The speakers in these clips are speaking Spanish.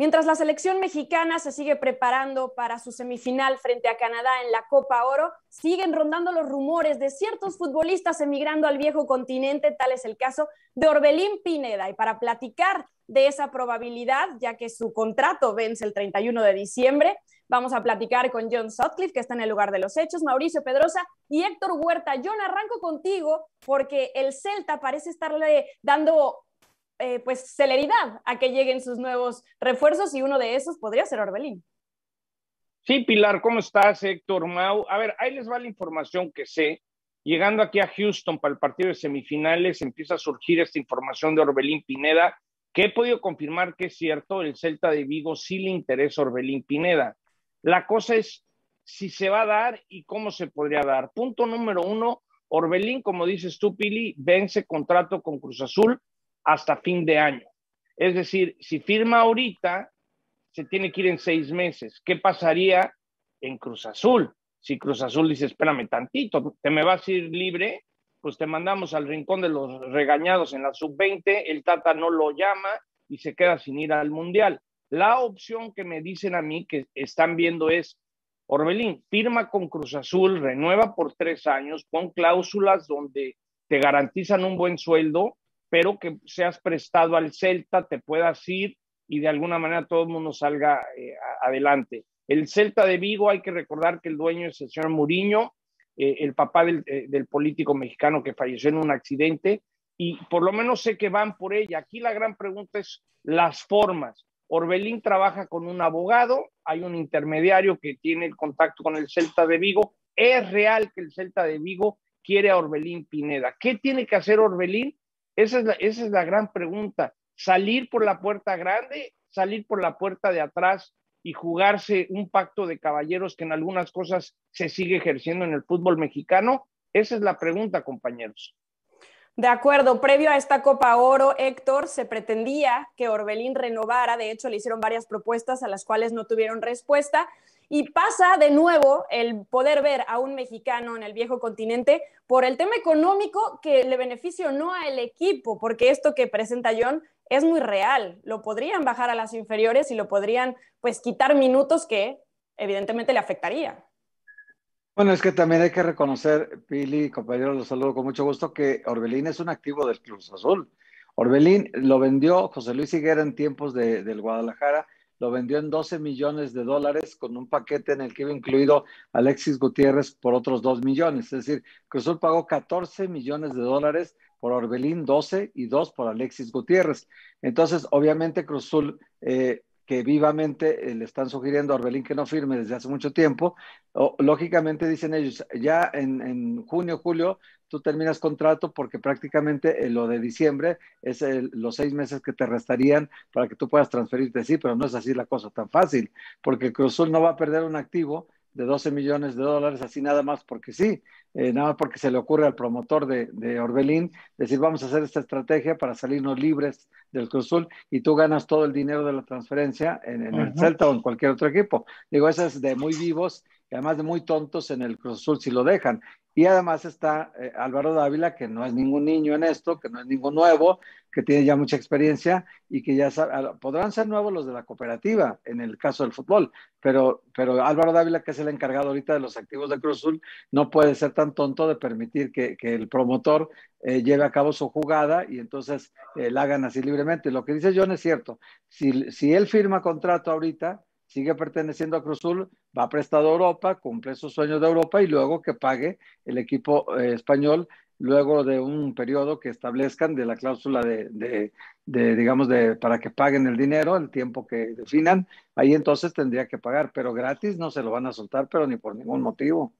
Mientras la selección mexicana se sigue preparando para su semifinal frente a Canadá en la Copa Oro, siguen rondando los rumores de ciertos futbolistas emigrando al viejo continente, tal es el caso de Orbelín Pineda. Y para platicar de esa probabilidad, ya que su contrato vence el 31 de diciembre, vamos a platicar con John Sutcliffe, que está en el lugar de los hechos, Mauricio Pedrosa y Héctor Huerta. John, arranco contigo porque el Celta parece estarle dando eh, pues celeridad a que lleguen sus nuevos refuerzos y uno de esos podría ser Orbelín. Sí, Pilar, ¿cómo estás, Héctor Mau? A ver, ahí les va la información que sé. Llegando aquí a Houston para el partido de semifinales, empieza a surgir esta información de Orbelín Pineda, que he podido confirmar que es cierto, el Celta de Vigo sí le interesa Orbelín Pineda. La cosa es si se va a dar y cómo se podría dar. Punto número uno, Orbelín, como dices tú, Pili, vence contrato con Cruz Azul hasta fin de año. Es decir, si firma ahorita, se tiene que ir en seis meses. ¿Qué pasaría en Cruz Azul? Si Cruz Azul dice, espérame tantito, te me vas a ir libre, pues te mandamos al rincón de los regañados en la sub-20, el Tata no lo llama y se queda sin ir al Mundial. La opción que me dicen a mí que están viendo es, Orbelín, firma con Cruz Azul, renueva por tres años, con cláusulas donde te garantizan un buen sueldo pero que seas prestado al Celta, te puedas ir y de alguna manera todo el mundo salga eh, adelante. El Celta de Vigo, hay que recordar que el dueño es el señor Muriño, eh, el papá del, eh, del, político mexicano que falleció en un accidente, y por lo menos sé que van por ella. Aquí la gran pregunta es las formas. Orbelín trabaja con un abogado, hay un intermediario que tiene el contacto con el Celta de Vigo. Es real que el Celta de Vigo quiere a Orbelín Pineda. ¿Qué tiene que hacer Orbelín? Esa es, la, gran pregunta. Salir por la puerta grande, salir por la puerta de atrás y jugarse un pacto de caballeros que en algunas cosas se sigue ejerciendo en el fútbol mexicano. Esa es la pregunta, compañeros. De acuerdo, previo a esta Copa Oro, Héctor, se pretendía que Orbelín renovara, de hecho le hicieron varias propuestas a las cuales no tuvieron respuesta. Y pasa de nuevo el poder ver a un mexicano en el viejo continente por el tema económico que le beneficio no al equipo, porque esto que presenta John es muy real. Lo podrían bajar a las inferiores y lo podrían pues quitar minutos que evidentemente le afectaría. Bueno, es que también hay que reconocer, Pili, compañero, los saludo con mucho gusto, que Orbelín es un activo del Cruz Azul. Orbelín lo vendió José Luis Higuera en tiempos de, del Guadalajara lo vendió en 12 millones de dólares con un paquete en el que iba incluido Alexis Gutiérrez por otros 2 millones. Es decir, Cruz pagó 14 millones de dólares por Orbelín, 12 y 2 por Alexis Gutiérrez. Entonces, obviamente Cruzul que vivamente eh, le están sugiriendo a Orbelín que no firme desde hace mucho tiempo. lógicamente dicen ellos, ya en, junio, julio, tú terminas contrato porque prácticamente eh, lo de diciembre es los seis meses que te restarían para que tú puedas transferirte, sí, pero no es así la cosa tan fácil, porque Cruzul no va a perder un activo de 12 millones de dólares, así nada más porque sí, eh, nada más porque se le ocurre al promotor de, Orbelín decir vamos a hacer esta estrategia para salirnos libres del Cruz Azul y tú ganas todo el dinero de la transferencia en, en el Celta o en cualquier otro equipo. Digo, eso es de muy vivos y además de muy tontos en el Cruz Azul si lo dejan. Y además está eh, Álvaro Dávila, que no es ningún niño en esto, que no es ningún nuevo, que tiene ya mucha experiencia y que ya podrán ser nuevos los de la cooperativa en el caso del fútbol, pero, pero Álvaro Dávila, que es el encargado ahorita de los activos de Cruz Azul, no puede ser tan tonto de permitir que, el promotor eh, lleve a cabo su jugada y entonces eh, la hagan así libremente. Lo que dice John es cierto. Si, si él firma contrato ahorita, sigue perteneciendo a Cruzul, va prestado a Europa, cumple sus sueños de Europa y luego que pague el equipo eh, español luego de un periodo que establezcan de la cláusula de, de, digamos, de, para que paguen el dinero, el tiempo que definan, ahí entonces tendría que pagar, pero gratis no se lo van a soltar, pero ni por ningún motivo.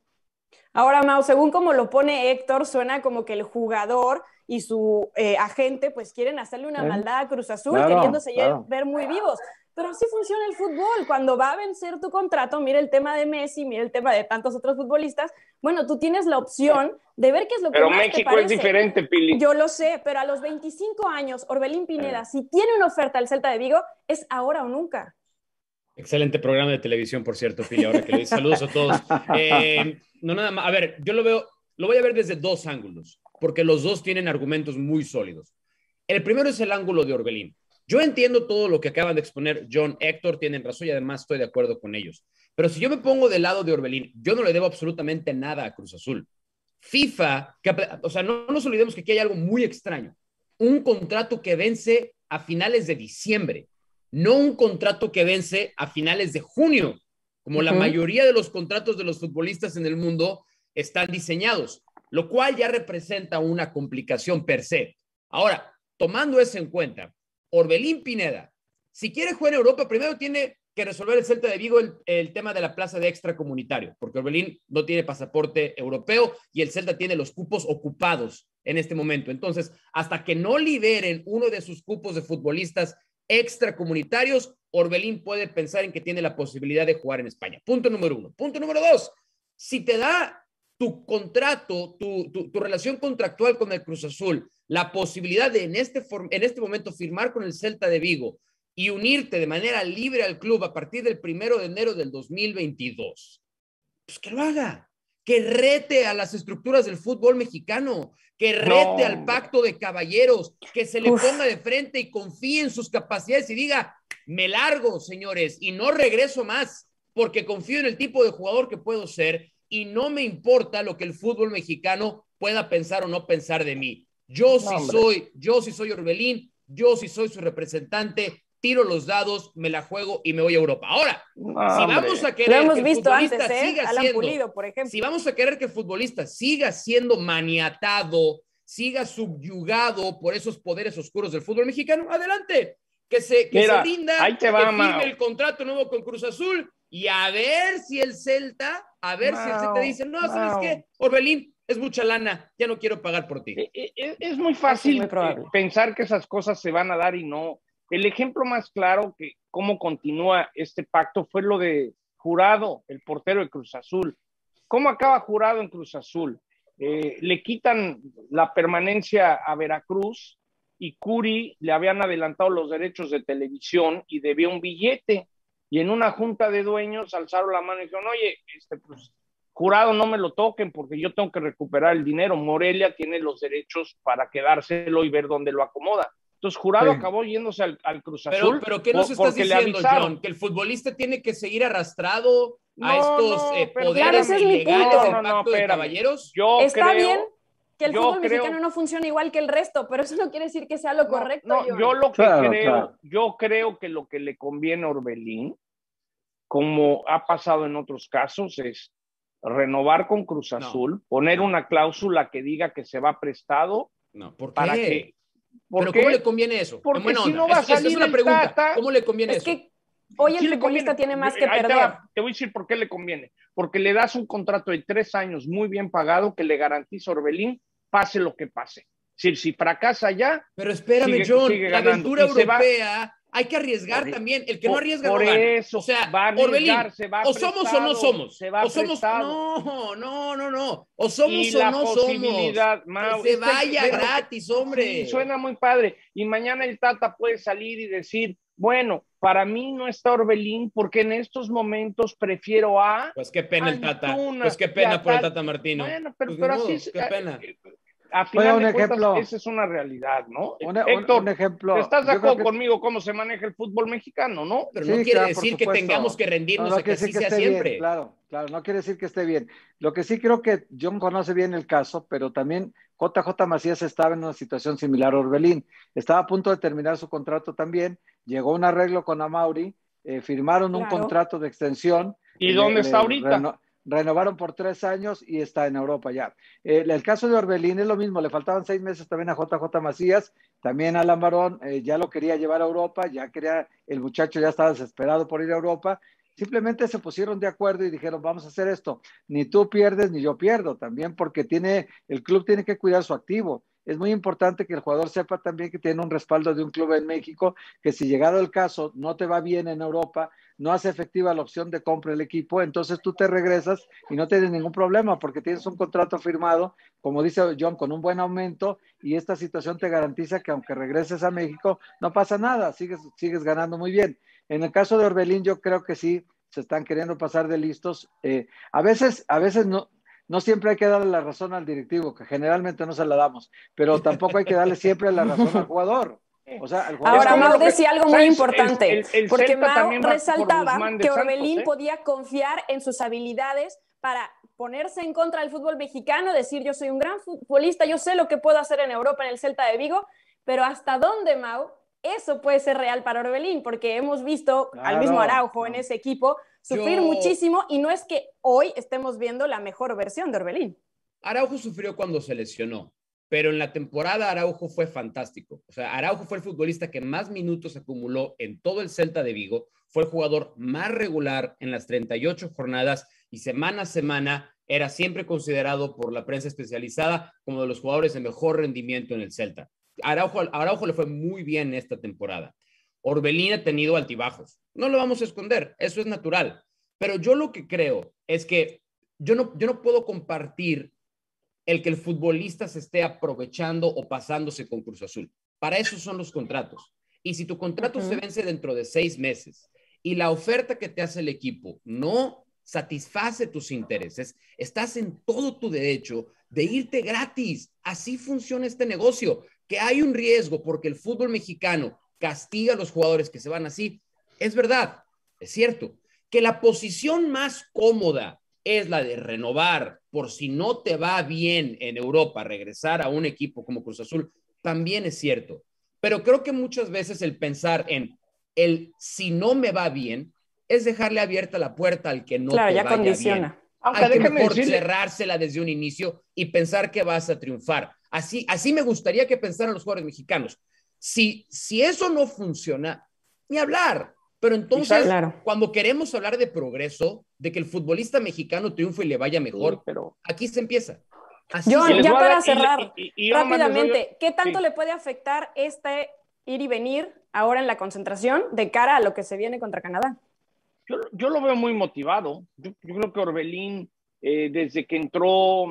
Ahora, Mao, según como lo pone Héctor, suena como que el jugador y su eh, agente pues quieren hacerle una maldad a Cruz Azul, queriéndose ver muy vivos. Pero sí funciona el fútbol. Cuando va a vencer tu contrato, mira el tema de Messi, mira el tema de tantos otros futbolistas. Bueno, tú tienes la opción de ver qué es lo que México es diferente, Pili. Yo lo sé, pero a los 25 años, Orbelín Pineda, si tiene una oferta al Celta de Vigo, es ahora o nunca. Excelente programa de televisión, por cierto, Pili, ahora que le saludos a todos. Eh, no, nada más, a ver, yo lo veo, lo voy a ver desde dos ángulos, porque los dos tienen argumentos muy sólidos. El primero es el ángulo de Orbelín. Yo entiendo todo lo que acaban de exponer John, Héctor, tienen razón y además estoy de acuerdo con ellos. Pero si yo me pongo del lado de Orbelín, yo no le debo absolutamente nada a Cruz Azul. FIFA, o sea, no nos olvidemos que aquí hay algo muy extraño. Un contrato que vence a finales de diciembre no un contrato que vence a finales de junio, como la mayoría de los contratos de los futbolistas en el mundo están diseñados, lo cual ya representa una complicación per se. Ahora, tomando eso en cuenta, Orbelín Pineda, si quiere jugar en Europa, primero tiene que resolver el Celta de Vigo el, tema de la plaza de extra comunitario porque Orbelín no tiene pasaporte europeo y el Celta tiene los cupos ocupados en este momento. Entonces, hasta que no liberen uno de sus cupos de futbolistas extracomunitarios, Orbelín puede pensar en que tiene la posibilidad de jugar en España. Punto número uno. Punto número dos, si te da tu contrato, tu, relación contractual con el Cruz Azul, la posibilidad de en este, en este momento firmar con el Celta de Vigo y unirte de manera libre al club a partir del primero de enero del 2022, pues que lo haga que rete a las estructuras del fútbol mexicano, que rete al pacto de caballeros, que se le ponga de frente y confíe en sus capacidades y diga, me largo, señores, y no regreso más, porque confío en el tipo de jugador que puedo ser y no me importa lo que el fútbol mexicano pueda pensar o no pensar de mí. Yo sí soy, yo sí soy Orbelín, yo sí soy su representante, tiro los dados, me la juego y me voy a Europa. Ahora, ah, si vamos a querer que el futbolista siga siendo, si vamos a querer que futbolista siga siendo maniatado, siga subyugado por esos poderes oscuros del fútbol mexicano, adelante, que se, que se rinda, que firme el contrato nuevo con Cruz Azul y a ver si el Celta, a ver si el Celta dice, no, ¿sabes qué? Orbelín, es mucha lana, ya no quiero pagar por ti. E, e, e, es, muy fácil eh, pensar que esas cosas se van a dar y no. El ejemplo más claro que cómo continúa este pacto fue lo de Jurado, el portero de Cruz Azul. ¿Cómo acaba Jurado en Cruz Azul? Eh, le quitan la permanencia a Veracruz y Curi le habían adelantado los derechos de televisión y debía un billete. Y en una junta de dueños alzaron la mano y dijeron, oye, este, pues, jurado no me lo toquen porque yo tengo que recuperar el dinero. Morelia tiene los derechos para quedárselo y ver dónde lo acomoda. Entonces Jurado acabó yéndose al, Cruz Azul. Pero, ¿qué nos estás diciendo, John? ¿Que el futbolista tiene que seguir arrastrado a estos eh, poderes ilegales de caballeros? Está bien que el fútbol mexicano no funciona igual que el resto, pero eso no quiere decir que sea lo correcto. yo lo que creo, yo creo que lo que le conviene a Orbelín, como ha pasado en otros casos, es renovar con Cruz Azul, poner una cláusula que diga que se va prestado Para que, ¿Pero cómo le conviene eso? Porque si no va a salir es, una pregunta. ¿Cómo le conviene es eso? Que hoy el futbolista tiene más que perder. Te, voy a decir por qué le conviene. Porque le das un contrato de tres años muy bien pagado que le garantiza Orbelín, pase lo que pase. Si, si fracasa ya. Pero espérame, John, la aventura europea hay que arriesgar también. El que no arriesga por no eso, gana. o sea, va a Orbelín, o somos o no somos. Se va o somos no, no, no, no. O somos o no somos. que se vaya gratis, hombre. Sí, suena muy padre. Y mañana el Tata puede salir y decir, bueno, para mí no está Orbelín porque en estos momentos prefiero a Pues qué pena el Tata. Pues qué pena por el Tata Martino. Bueno, pero, pues pero así es. Qué eh, pena a final un ejemplo. esa es una realidad, ¿no? E-, Héctor, un ejemplo. ¿estás de acuerdo conmigo cómo se maneja el fútbol mexicano, no? Pero no quiere decir que tengamos que rendirnos a que así sea siempre. Bien, claro, claro, no quiere decir que esté bien. Lo que sí creo que John conoce bien el caso, pero también JJ Macías estaba en una situación similar a Orbelín. Estaba a punto de terminar su contrato también, llegó un arreglo con Amauri, eh, firmaron un contrato de extensión. ¿Y, dónde está ahorita? renovaron por tres años y está en Europa ya. Eh, el caso de Orbelín es lo mismo, le faltaban seis meses también a JJ Macías, también a Lamarón, eh, ya lo quería llevar a Europa, ya quería, el muchacho ya estaba desesperado por ir a Europa, simplemente se pusieron de acuerdo y dijeron, vamos a hacer esto, ni tú pierdes ni yo pierdo, también porque tiene, el club tiene que cuidar su activo es muy importante que el jugador sepa también que tiene un respaldo de un club en México, que si llegado el caso no te va bien en Europa, no hace efectiva la opción de compra el equipo, entonces tú te regresas y no tienes ningún problema porque tienes un contrato firmado, como dice John, con un buen aumento y esta situación te garantiza que aunque regreses a México no pasa nada, sigues, sigues ganando muy bien. En el caso de Orbelín yo creo que sí, se están queriendo pasar de listos. Eh, a veces, a veces no, no siempre hay que darle la razón al directivo, que generalmente no se la damos, pero tampoco hay que darle siempre la razón al jugador. Ahora, Mau decía algo muy importante, porque Mau resaltaba que Orbelín ¿eh? podía confiar en sus habilidades para ponerse en contra del fútbol mexicano, decir yo soy un gran futbolista, yo sé lo que puedo hacer en Europa, en el Celta de Vigo, pero ¿hasta dónde, Mau? Eso puede ser real para Orbelín, porque hemos visto al mismo Araujo en ese equipo sufrir muchísimo y no es que hoy estemos viendo la mejor versión de Orbelín. Araujo sufrió cuando se lesionó, pero en la temporada Araujo fue fantástico. O sea, Araujo fue el futbolista que más minutos acumuló en todo el Celta de Vigo, fue el jugador más regular en las 38 jornadas y semana a semana era siempre considerado por la prensa especializada como de los jugadores de mejor rendimiento en el Celta. Araujo, Araujo le fue muy bien esta temporada. Orbelín ha tenido altibajos. No lo vamos a esconder, eso es natural. Pero yo lo que creo es que yo no, yo no puedo compartir el que el futbolista se esté aprovechando o pasándose con Cruz Azul. Para eso son los contratos. Y si tu contrato se vence dentro de seis meses y la oferta que te hace el equipo no satisface tus intereses, estás en todo tu derecho de irte gratis. Así funciona este negocio, que hay un riesgo porque el fútbol mexicano castiga a los jugadores que se van así. Es verdad, es cierto, que la posición más cómoda es la de renovar por si no te va bien en Europa, regresar a un equipo como Cruz Azul, también es cierto. Pero creo que muchas veces el pensar en el si no me va bien es dejarle abierta la puerta al que no claro, te ya Bien. cerrársela desde un inicio y pensar que vas a triunfar. Así, así me gustaría que pensaran los jugadores mexicanos. Si, eso no funciona, ni hablar. Pero entonces, cuando queremos hablar de progreso, de que el futbolista mexicano triunfe y le vaya mejor, pero... aquí se empieza. John, ya para cerrar, rápidamente, ¿qué tanto le puede afectar este ir y venir ahora en la concentración de cara a lo que se viene contra Canadá? Yo, lo veo muy motivado. Yo, creo que Orbelín, eh, desde que entró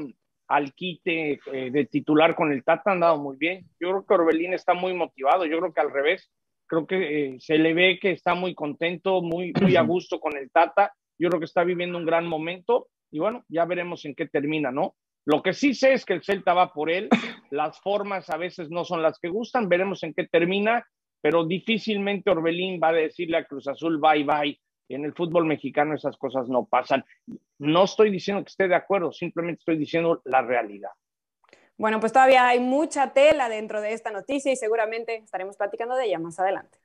al quite eh, de titular con el Tata, han dado muy bien. Yo creo que Orbelín está muy motivado, yo creo que al revés, creo que eh, se le ve que está muy contento, muy, muy a gusto con el Tata, yo creo que está viviendo un gran momento y bueno, ya veremos en qué termina, ¿no? Lo que sí sé es que el Celta va por él, las formas a veces no son las que gustan, veremos en qué termina, pero difícilmente Orbelín va a decirle a Cruz Azul bye bye. En el fútbol mexicano esas cosas no pasan. No estoy diciendo que esté de acuerdo, simplemente estoy diciendo la realidad. Bueno, pues todavía hay mucha tela dentro de esta noticia y seguramente estaremos platicando de ella más adelante.